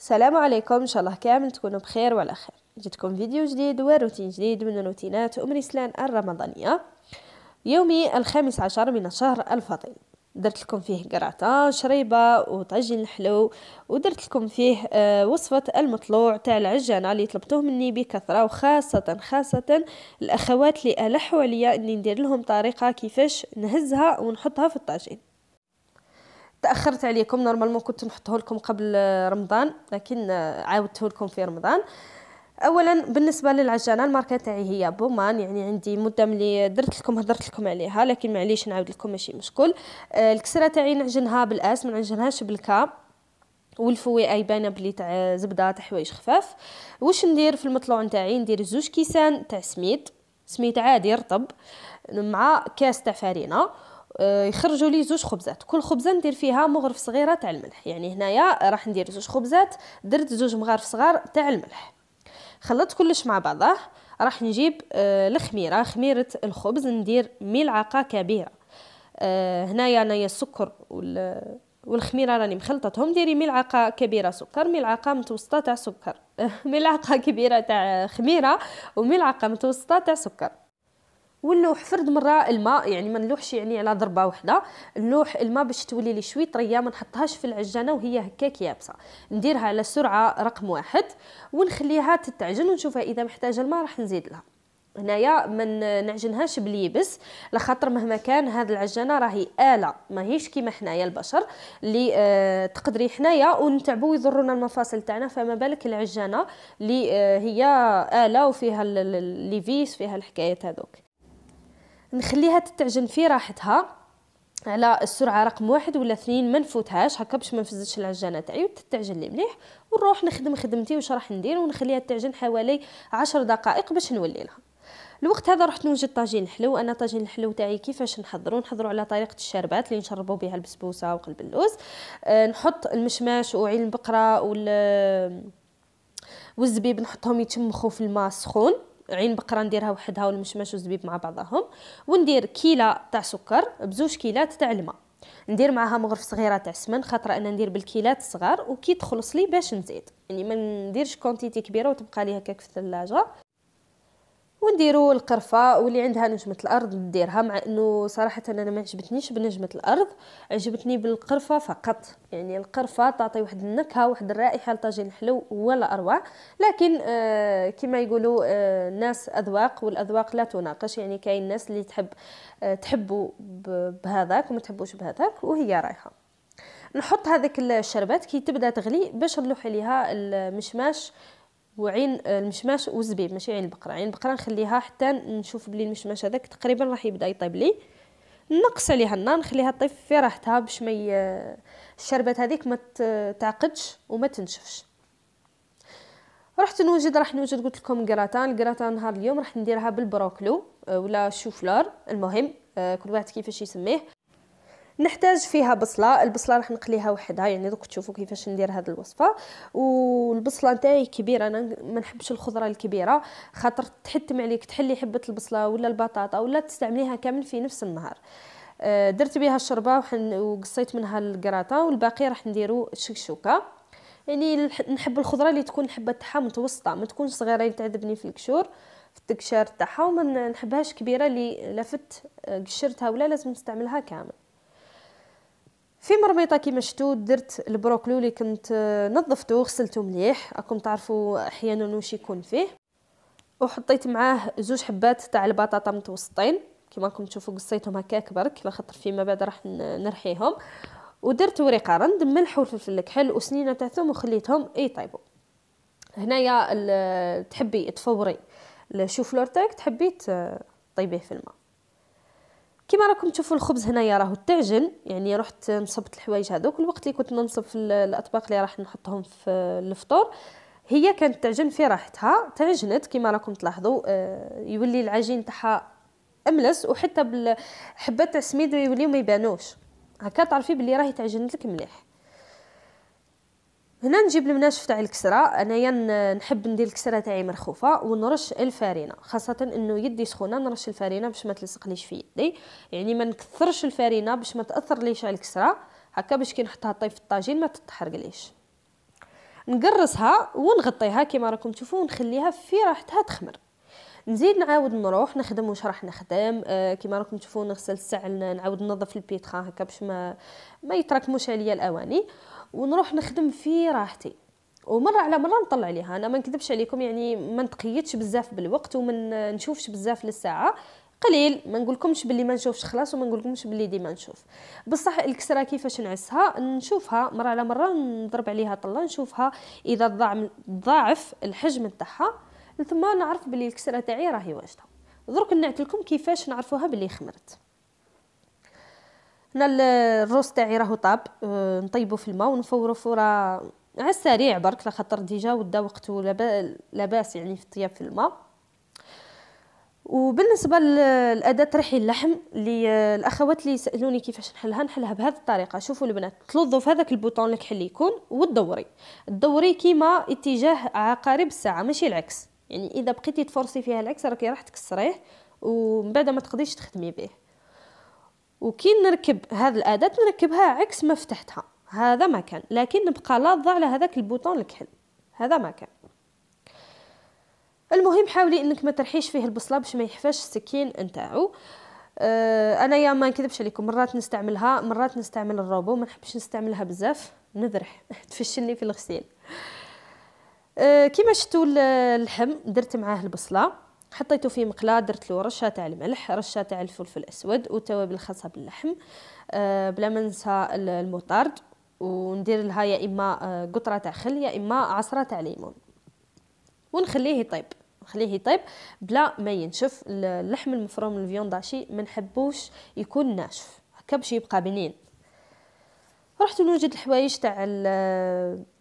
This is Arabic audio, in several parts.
السلام عليكم ان شاء الله كامل تكونوا بخير وعلى خير جيتكم فيديو جديد وروتين جديد من روتينات ام رسلان الرمضانيه يومي الخامس عشر من الشهر الفضيل درت لكم فيه قراطة شريبة وطاجين الحلو ودرت لكم فيه آه، وصفة المطلوع تاع العجانة اللي طلبتوه مني بكثرة وخاصة خاصة الأخوات اللي ألحوا عليا أني ندير لهم طريقة كيفاش نهزها ونحطها في الطاجين تاخرت عليكم نورمالمون كنت نحطه لكم قبل رمضان لكن عاودته لكم في رمضان اولا بالنسبه للعجانه الماركه تاعي هي بومان يعني عندي مده ملي درت لكم هضرت لكم عليها لكن معليش نعاود لكم ماشي مشكل آه، الكسره تاعي نعجنها بالاس ما نعجنهاش بالكا والفوي اي باينه بلي تاع زبده تاع حوايج خفاف واش ندير في المطلوع تاعي ندير زوج كيسان تاع سميد سميد عادي رطب مع كاس تاع فرينه آه، يخرجوا لي زوج خبزات كل خبزه ندير فيها مغرف صغيره تاع الملح يعني هنايا راح ندير زوج خبزات درت زوج مغارف صغار تاع الملح خلطت كلش مع بعضه راح نجيب آه، الخميره خميره الخبز ندير ملعقه كبيره آه، هنايا انايا السكر والخميره راني مخلطتهم ديري ملعقه كبيره سكر ملعقه متوسطه تاع سكر ملعقه كبيره تاع خميره وملعقه متوسطه تاع سكر واللوح فرد مره الماء يعني ما نلوحش يعني على ضربه واحده نلوح الماء باش تولي لي شويه طريه ما نحطهاش في العجانه وهي هكاك يابسه نديرها على سرعه رقم واحد ونخليها تتعجن ونشوفها اذا محتاجه الماء راح نزيد لها هنايا ما نعجنهاش باليبس لخاطر مهما كان هاد العجانه راهي اله ماهيش كيما حنايا البشر اللي آه تقدري حنايا ونتعبوا يضرونا المفاصل تاعنا فما بالك العجانه اللي آه هي اله وفيها الليفيس فيها الحكايات هذوك نخليها تتعجن في راحتها على السرعه رقم واحد ولا اثنين ما نفوتهاش هكا باش ما نفزتش العجانه تاعي وتتعجن لي مليح ونروح نخدم خدمتي وش راح ندير ونخليها تعجن حوالي عشر دقائق باش نولي لها الوقت هذا رحت نوجد طاجين الحلو انا طاجين الحلو تاعي كيفاش نحضرو نحضرو على طريقه الشربات اللي نشربوا بها البسبوسه وقلب اللوز آه، نحط المشماش وعين البقره وال والزبيب نحطهم يتشمخوا في الماء سخون عين بقره نديرها وحدها والمشمش والزبيب مع بعضهم وندير كيله تاع سكر بزوج كيلات تاع الماء ندير معاها مغرف صغيره تاع سمن خاطر انا ندير بالكيلات صغار وكي تخلص لي باش نزيد يعني ما نديرش كونتيتي كبيره وتبقى لي هكاك في الثلاجه ونديروا القرفه واللي عندها نجمه الارض نديرها مع انه صراحه انا ما عجبتنيش بنجمه الارض عجبتني بالقرفه فقط يعني القرفه تعطي واحد النكهه واحد الرائحه لطاجين حلو ولا اروع لكن آه كما يقولوا آه الناس اذواق والاذواق لا تناقش يعني كاين ناس اللي تحب آه تحبوا بهذاك وما تحبوش بهذاك وهي رايحه نحط هذاك الشربات كي تبدا تغلي باش نلوح عليها المشماش وعين آه، المشماش والزبيب ماشي عين البقره عين البقره نخليها حتى نشوف بلي المشماش هذاك تقريبا راح يبدا يطيب لي نقص عليها النار نخليها طيب في راحتها باش ما الشربات هذيك ما تعقدش وما تنشفش رحت نوجد راح نوجد قلت لكم غراتان غراتان نهار اليوم راح نديرها بالبروكلو آه، ولا شوفلار المهم آه، كل واحد كيفاش يسميه نحتاج فيها بصله البصله راح نقليها وحدها يعني دوك تشوفوا كيفاش ندير هذه الوصفه والبصله نتاعي كبيره انا ما نحبش الخضره الكبيره خاطر تحتم عليك تحلي حبه البصله ولا البطاطا ولا تستعمليها كامل في نفس النهار آه، درت بها الشربه وقصيت منها الكراطه والباقي راح نديرو الشكشوكه يعني نحب الخضره اللي تكون حبه تاعها متوسطه ما تكونش صغيره اللي تعذبني في الكشور في التكشير تاعها وما نحبهاش كبيره اللي لفت آه، قشرتها ولا لازم نستعملها كامل في مربيطة كيما شتو درت البروكلو اللي كنت آه، نظفتو وغسلته مليح راكم تعرفوا احيانا واش يكون فيه وحطيت معاه زوج حبات تاع البطاطا متوسطين كيما راكم تشوفوا قصيتهم هكا كبر على خاطر فيما بعد راح نرحيهم ودرت ورقه رند ملح وفلفل الكحل وسنينه تاع ثوم وخليتهم يطيبوا هنايا تحبي تفوري الشوفلور تاعك تحبي طيبيه في الماء كما راكم تشوفوا الخبز هنايا راهو تعجن يعني رحت نصبت الحوايج هذوك الوقت اللي كنت ننصب في الاطباق اللي راح نحطهم في الفطور هي كانت تعجن في راحتها تعجنت كما راكم تلاحظوا آه، يولي العجين تاعها املس وحتى بالحبات تاع السميد يوليو ما يبانوش هكا تعرفي بلي راهي تعجنت لك مليح هنا نجيب المناشف تاع الكسره انايا نحب ندير الكسره تاعي مرخوفه ونرش الفرينه خاصه انه يدي سخونه نرش الفرينه باش ما تلصقليش في يدي يعني ما نكثرش الفرينه باش ما تاثرليش على الكسره هكا باش كي نحطها طيب في الطاجين ما تتحرقليش نقرصها ونغطيها كيما راكم تشوفوا ونخليها في راحتها تخمر نزيد نعاود نروح نخدم واش راح نخدم آه كيما راكم تشوفوا نغسل السعل نعاود ننظف البيتخا هكا باش ما ما يتراكموش عليا الاواني ونروح نخدم في راحتي ومره على مره نطلع عليها انا ما نكذبش عليكم يعني ما نتقيدش بزاف بالوقت وما نشوفش بزاف للساعه قليل ما نقولكمش باللي ما نشوفش خلاص وما نقولكمش باللي ديما نشوف بصح الكسره كيفاش نعسها نشوفها مره على مره نضرب عليها طله نشوفها اذا ضاعف الحجم تاعها ثم نعرف باللي الكسره تاعي راهي واجده درك لكم كيفاش نعرفوها باللي خمرت هنا الروس تاعي راهو طاب آه، نطيبو في الماء ونفورو فوره على السريع برك لا خاطر ديجا ودا وقته لاباس يعني في الطياب في الماء وبالنسبه لاداه رحي اللحم اللي آه، الاخوات اللي سالوني كيفاش نحلها نحلها بهذه الطريقه شوفوا البنات تلوظوا في هذاك البوطون اللي كحل يكون وتدوري تدوري كيما اتجاه عقارب الساعه ماشي العكس يعني اذا بقيتي تفرصي فيها العكس راكي راح تكسريه ومن بعد ما تقدريش تخدمي به وكي نركب هذه الأداة نركبها عكس ما فتحتها هذا ما كان لكن نبقى لاضة على هذاك البوطون الكحل هذا ما كان المهم حاولي انك ما ترحيش فيه البصله باش ما يحفاش السكين نتاعو آه، انا انايا ما نكذبش عليكم مرات نستعملها مرات نستعمل الروبو ما نحبش نستعملها بزاف نذرح تفشلني في الغسيل آه، كيما شفتوا اللحم درت معاه البصله حطيته في مقلاة درت له رشة تاع الملح رشة تاع الفلفل الأسود وتوابل الخاصة باللحم آه، بلا ما ننسى المطارد وندير لها يا إما آه، قطرة تاع خل يا إما عصرة تاع ليمون ونخليه يطيب نخليه يطيب بلا ما ينشف اللحم المفروم الفيونداشي ما نحبوش يكون ناشف هكا باش يبقى بنين رحت نوجد الحوايج تاع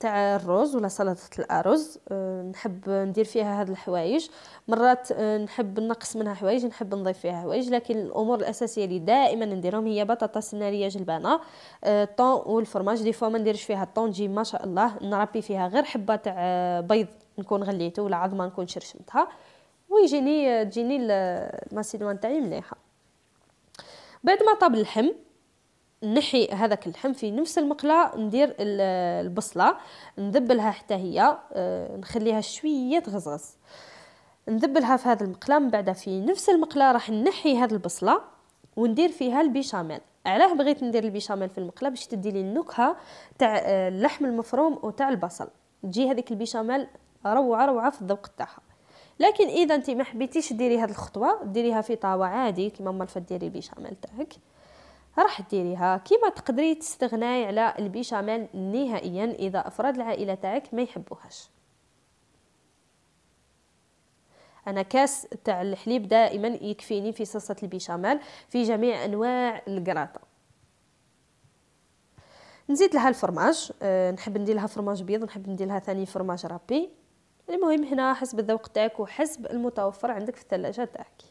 تاع الرز ولا سلطه الارز أه، نحب ندير فيها هاد الحوايج مرات أه، نحب نقص منها حوايج نحب نضيف فيها حوايج لكن الامور الاساسيه اللي دائما نديرهم هي بطاطا سناريه جلبانه الطون أه، والفرماج دي فوا ما نديرش فيها الطون تجي ما شاء الله نربي فيها غير حبه تاع بيض نكون غليته ولا عظمه نكون شرشمتها ويجيني تجيني الماسيدوان تاعي مليحه بعد ما طاب اللحم نحي هذاك اللحم في نفس المقله ندير البصله نذبلها حتى هي آه، نخليها شويه تغزغز نذبلها في هذا المقله من بعد في نفس المقله راح نحي هذا البصله وندير فيها البيشاميل علاه بغيت ندير البيشاميل في المقله باش تدي لي النكهه تاع آه، اللحم المفروم وتاع البصل تجي هذيك البيشاميل روعه روعه في الذوق تاعها لكن اذا انت ما حبيتيش ديري هذه الخطوه ديريها في طاوه عادي كيما ما الفات ديري البيشاميل تاعك راح ديريها كيما تقدري تستغناي على البيشاميل نهائيا اذا افراد العائله تاعك ما يحبوهاش انا كاس تاع الحليب دائما يكفيني في صلصه البيشاميل في جميع انواع الكراتا نزيد لها الفرماج أه نحب ندير لها فرماج بيض نحب ندير لها ثاني فرماج رابي المهم هنا حسب الذوق تاعك وحسب المتوفر عندك في الثلاجه تاعك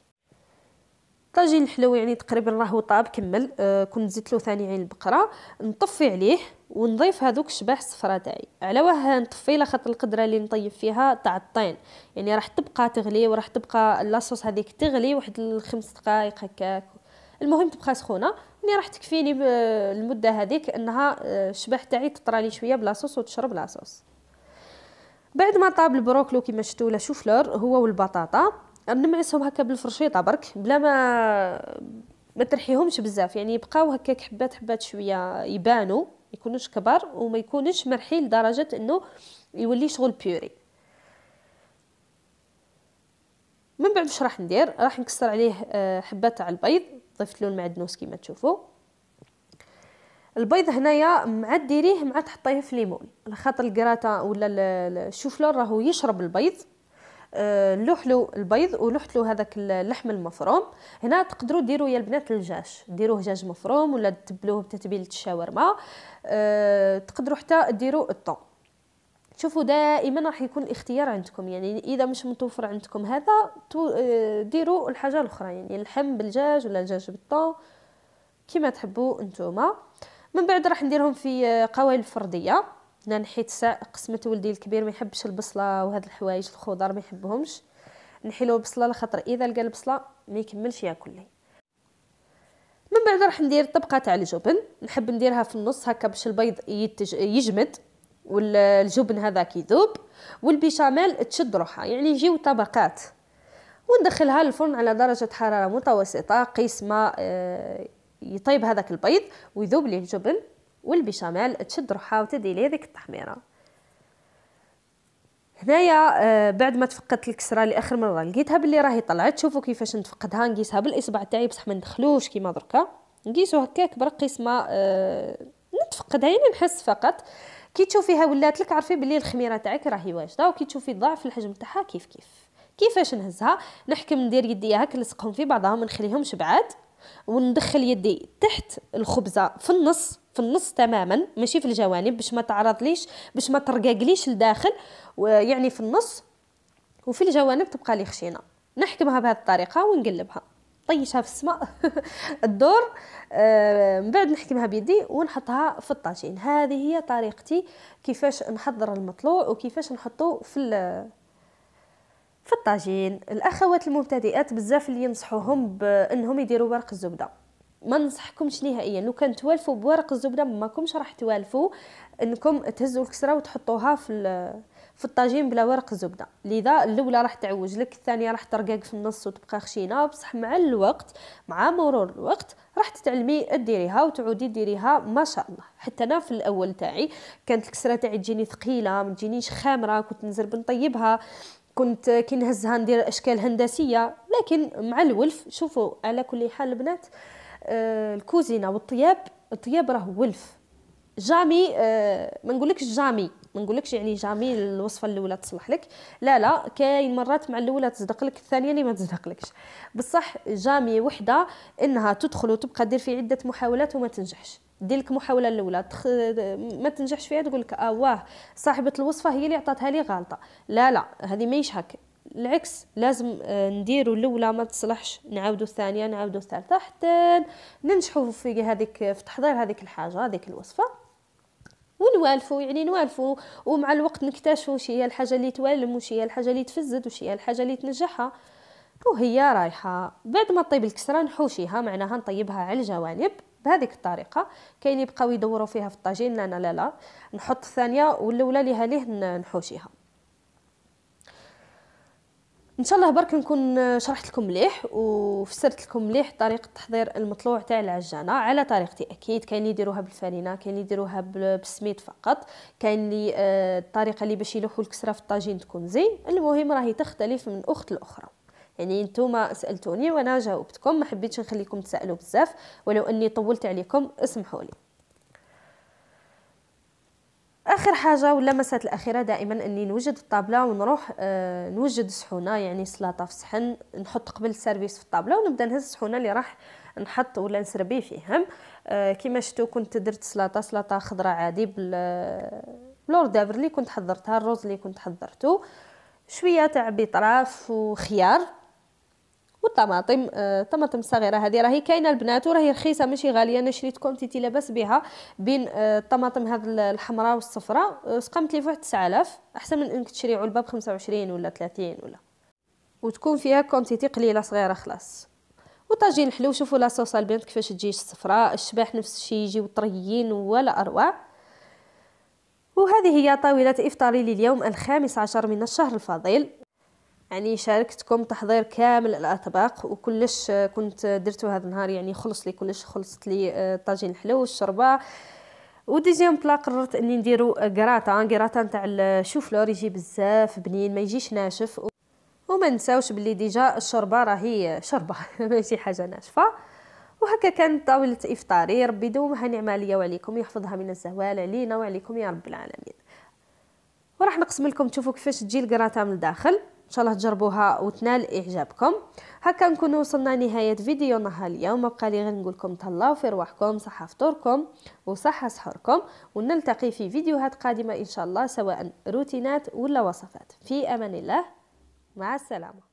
الطاجين الحلو يعني تقريبا راه طاب كمل آه كنت زدت له ثاني عين البقره نطفي عليه ونضيف هذوك شباح الصفراء تاعي على واه نطفي خاطر القدره اللي نطيب فيها تاع الطين يعني راح تبقى تغلي وراح تبقى لاصوص هذيك تغلي واحد الخمس دقائق هكاك المهم تبقى سخونه مي يعني راح تكفيني آه، المده هذيك انها الشباح آه، تاعي تطرالي شويه بلاصوص وتشرب لاصوص بعد ما طاب البروكلو كيما شفتوا لا شوفلور هو والبطاطا نمعسهم هكا بالفرشيطه برك بلا ما ما ترحيهمش بزاف يعني يبقاو هكاك حبات حبات شويه يبانوا يكونوش كبار وما يكونش مرحيل لدرجه انه يولي شغل بيوري من بعد واش راح ندير راح نكسر عليه آه، حبات تاع البيض ضفت له المعدنوس كيما تشوفوا البيض هنايا مع ديريه مع تحطيه في ليمون خاطر الكراته ولا الشوفلور راهو يشرب البيض نلوح آه، له البيض ونلوح له هذاك اللحم المفروم هنا تقدروا ديروا يا البنات الجاج ديروه جاج مفروم ولا تبلوه بتتبيله الشاورما آه، تقدروا حتى ديروا الطون شوفوا دائما راح يكون الاختيار عندكم يعني اذا مش متوفر عندكم هذا آه، ديروا الحاجه الاخرى يعني اللحم بالجاج ولا الجاج بالطون كما تحبوا انتوما من بعد راح نديرهم في قوائل فرديه انا نحيت قسمت ولدي الكبير ما يحبش البصله وهاد الحوايج الخضر ما يحبهمش نحيلو بصله لخاطر اذا لقى البصله ما يكملش ياكل لي من بعد راح ندير طبقه تاع الجبن نحب نديرها في النص هكا باش البيض يتج... يجمد والجبن هذا كيذوب والبيشاميل تشد روحها يعني يجيو طبقات وندخلها للفرن على درجة حرارة متوسطة قيس ما آه، يطيب هذاك البيض ويذوب ليه الجبن والبيشاميل تشد روحها وتدي لي ديك التحميره هنايا آه، بعد ما تفقدت الكسره لاخر مره لقيتها باللي راهي طلعت شوفوا كيفاش نتفقدها نقيسها بالاصبع تاعي بصح ما ندخلوش كيما دركا نقيسو هكاك برقيس ما آه، نتفقدها يعني نحس فقط كي تشوفيها ولات لك عرفي باللي الخميره تاعك راهي واجده وكي تشوفي ضعف الحجم تاعها كيف كيف كيفاش نهزها نحكم ندير يديا هكا نلصقهم في بعضهم ما نخليهمش بعاد وندخل يدي تحت الخبزه في النص في النص تماما ماشي في الجوانب باش ما تعرضليش باش ما ترقاقليش لداخل يعني في النص وفي الجوانب تبقى لي خشينه نحكمها بهذه الطريقه ونقلبها طيشها في السماء الدور آه، من بعد نحكمها بيدي ونحطها في الطاجين هذه هي طريقتي كيفاش نحضر المطلوع وكيفاش نحطه في في الطاجين الاخوات المبتدئات بزاف اللي ينصحوهم بانهم يديروا ورق الزبده ما ننصحكمش نهائيا لو كان توالفوا بورق الزبده ماكمش راح توالفوا انكم تهزوا الكسره وتحطوها في في الطاجين بلا ورق الزبده لذا الاولى راح تعوج لك الثانيه راح ترقاق في النص وتبقى خشينه بصح مع الوقت مع مرور الوقت راح تتعلمي ديريها وتعودي ديريها ما شاء الله حتى انا في الاول تاعي كانت الكسره تاعي تجيني ثقيله ما تجينيش خامره كنت نزرب نطيبها كنت كنهزها ندير اشكال هندسيه لكن مع الولف شوفوا على كل حال البنات آه، الكوزينه والطياب الطياب راه ولف جامي آه، ما نقولكش جامي ما نقولكش يعني جامي الوصفه الاولى تصلح لك لا لا كاين مرات مع الاولى تصدق لك الثانيه اللي ما تصدقلكش بصح جامي وحده انها تدخل وتبقى دير في عده محاولات وما تنجحش دير لك محاوله الاولى تخ... ما تنجحش فيها تقول لك اه واه صاحبه الوصفه هي اللي عطاتها لي غلطه لا لا هذه ماهيش هكا العكس لازم آه، نديرو الاولى ما تصلحش نعاودو الثانيه نعاودو الثالثه حتى ننجحوا في هذيك في تحضير هذيك الحاجه هذيك الوصفه ونوالفوا يعني نوالفوا ومع الوقت نكتشفوا واش هي الحاجه اللي توالم واش هي الحاجه اللي تفزد واش هي الحاجه اللي تنجحها وهي رايحه بعد ما طيب الكسره نحوشيها معناها نطيبها على الجوانب بهذيك الطريقه كاين اللي بقاو يدوروا فيها في الطاجين لا لا لا, لا. نحط الثانيه والاولى ليها ليه نحوشيها ان شاء الله برك نكون شرحت لكم مليح وفسرت لكم مليح طريقه تحضير المطلوع تاع العجانه على طريقتي اكيد كاين اللي يديروها بالفرينه كاين اللي يديروها بالسميد فقط كاين اللي آه، الطريقه اللي باش يلوحوا الكسره في الطاجين تكون زين المهم راهي تختلف من اخت لاخرى يعني نتوما سالتوني وانا جاوبتكم ما حبيتش نخليكم تسالوا بزاف ولو اني طولت عليكم اسمحوا لي اخر حاجه ولا مسات الاخيره دائما اني نوجد الطابله ونروح آه نوجد صحونه يعني سلاطه في صحن نحط قبل السيرفيس في الطابله ونبدا نهز الصحونه اللي راح نحط ولا نسربي فيهم آه كما شفتوا كنت درت سلاطه سلاطه خضراء عادي بال آه، دافر اللي كنت حضرتها الروز اللي كنت حضرته شويه تاع بطراف وخيار والطماطم آه، طماطم صغيره هذه راهي كاينه البنات وراهي رخيصه ماشي غاليه انا شريتكم تيتي لاباس بها بين آه، الطماطم هذه الحمراء والصفراء آه، سقمت لي فواحد 9000 احسن من انك تشري علبه ب 25 ولا 30 ولا وتكون فيها كونتيتي قليله صغيره خلاص وطاجين الحلو شوفوا لاصوصه البنات كيفاش تجي الصفراء الشباح نفس الشيء يجيو طريين ولا اروع وهذه هي طاولة إفطاري لليوم الخامس عشر من الشهر الفضيل يعني شاركتكم تحضير كامل الأطباق وكلش كنت درتو هذا النهار يعني خلص لي كلش خلصت لي الطاجين آه، الحلو والشربة وديزيام بلا قررت اني نديرو آه، قراطه قراطه نتاع الشوفلور يجي بزاف بنين ما يجيش ناشف وما نساوش بلي ديجا الشربه راهي شربه ماشي حاجه ناشفه وهكا كانت طاولة إفطاري ربي يدومها نعمة عليا وعليكم يحفظها من الزوال علينا وعليكم يا رب العالمين وراح نقسم لكم تشوفوا كيفاش تجي القراطة من الداخل ان شاء الله تجربوها وتنال اعجابكم هكا نكون وصلنا نهايه فيديونا اليوم بقى لي غير نقول لكم تهلاو في رواحكم صحه فطوركم وصحه سحوركم ونلتقي في فيديوهات قادمه ان شاء الله سواء روتينات ولا وصفات في امان الله مع السلامه